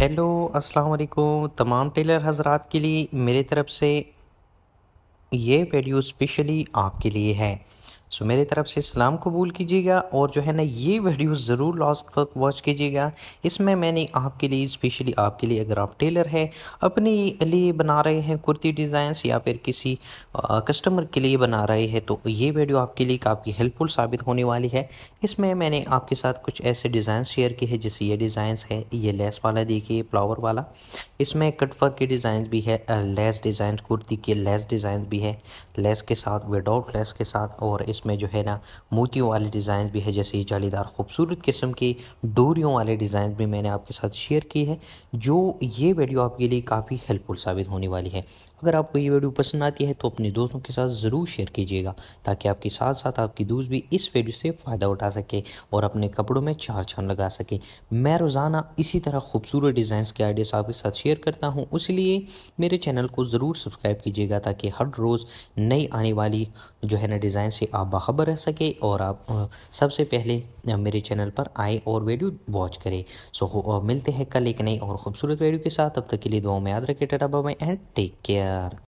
hello अस्सलाम वालेकुम तमाम टेलर हजरात के लिए मेरे तरफ़ से ये वीडियो स्पेशली आपके लिए है सो मेरे तरफ से इस्लाम कबूल कीजिएगा और जो है ना ये वीडियो ज़रूर लास्ट वक्त वॉच कीजिएगा इसमें मैंने आपके लिए स्पेशली आपके लिए अगर आप टेलर हैं अपने लिए बना रहे हैं कुर्ती डिज़ाइंस या फिर किसी आ, कस्टमर के लिए बना रहे हैं तो ये वीडियो आपके लिए काफ़ी हेल्पफुल साबित होने वाली है इसमें मैंने आपके साथ कुछ ऐसे डिज़ाइन शेयर किए हैं जैसे ये डिज़ाइंस है ये लेस वाला देखिए फ्लावर वाला इसमें कटफर के डिज़ाइन भी है लेस डिज़ाइन कुर्ती के लेस डिज़ाइन भी है लेस के साथ विदाउट लेस के साथ और इस इसमें जो है ना मोतियों वाले डिज़ाइन भी है जैसे ये जालीदार खूबसूरत किस्म की डोरियों वाले डिज़ाइन भी मैंने आपके साथ शेयर की है जो ये वीडियो आपके लिए काफ़ी हेल्पफुल साबित होने वाली है अगर आपको ये वीडियो पसंद आती है तो अपने दोस्तों के साथ ज़रूर शेयर कीजिएगा ताकि आपके साथ साथ आपकी दोस्त भी इस वीडियो से फ़ायदा उठा सके और अपने कपड़ों में चार चांद लगा सके मैं रोज़ाना इसी तरह खूबसूरत डिज़ाइंस के आइडियाज़ आपके साथ शेयर करता हूँ इसलिए मेरे चैनल को ज़रूर सब्सक्राइब कीजिएगा ताकि हर रोज़ नई आने वाली जो है ना डिज़ाइन से आप बाखबर रह सके और आप सबसे पहले मेरे चैनल पर आए और वीडियो वॉच करें सो मिलते हैं कल एक नई और ख़ूबसूरत वीडियो के साथ अब तक के लिए दुआओं में याद रखें टेरा बाबा एंड टेक केयर